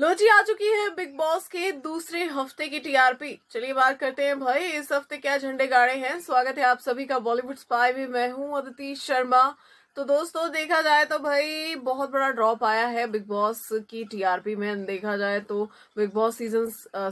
लो जी आ चुकी है big boss के दूसरे हफ्ते की टीआरपी चलिए बात करते हैं भाई इस हफ्ते क्या झंडे गाड़े हैं स्वागत है आप सभी का बॉलीवुड स्पाई में मैं हूं अदिति शर्मा तो दोस्तों देखा जाए तो भाई बहुत बड़ा ड्रॉप आया है बिग बॉस की टीआरपी में देखा जाए तो बिग बॉस सीजन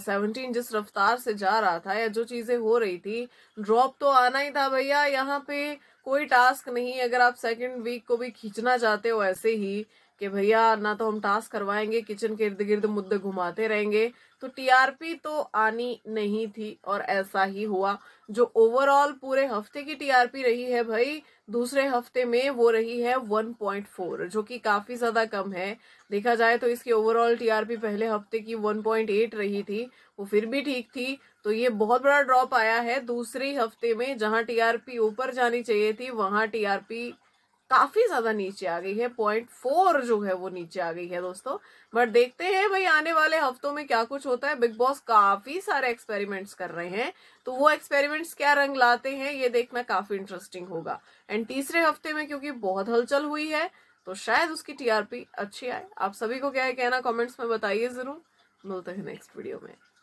सेवनटीन जिस रफ्तार से जा रहा था या जो चीज़ें हो रही थी ड्रॉप तो आना ही था भैया यहाँ पे कोई टास्क नहीं अगर आप सेकंड वीक को भी खींचना चाहते हो ऐसे ही कि भैया ना तो हम टास्क करवाएंगे किचन के इर्द गिर्द मुद्दे घुमाते रहेंगे तो टीआरपी तो आनी नहीं थी और ऐसा ही हुआ जो ओवरऑल पूरे हफ्ते की टीआरपी रही है भाई दूसरे हफ्ते में वो रही है 1.4 जो कि काफ़ी ज़्यादा कम है देखा जाए तो इसकी ओवरऑल टीआरपी पहले हफ्ते की 1.8 रही थी वो फिर भी ठीक थी तो ये बहुत बड़ा ड्रॉप आया है दूसरे हफ्ते में जहां टीआरपी ऊपर जानी चाहिए थी वहां टीआरपी काफी ज्यादा नीचे आ गई है पॉइंट फोर जो है वो नीचे आ गई है दोस्तों बट देखते हैं भाई आने वाले हफ्तों में क्या कुछ होता है बिग बॉस काफी सारे एक्सपेरिमेंट्स कर रहे हैं तो वो एक्सपेरिमेंट्स क्या रंग लाते हैं ये देखना काफी इंटरेस्टिंग होगा एंड तीसरे हफ्ते में क्योंकि बहुत हलचल हुई है तो शायद उसकी टीआरपी अच्छी आए आप सभी को क्या है कहना कॉमेंट्स में बताइए जरूर मिलते हैं नेक्स्ट वीडियो में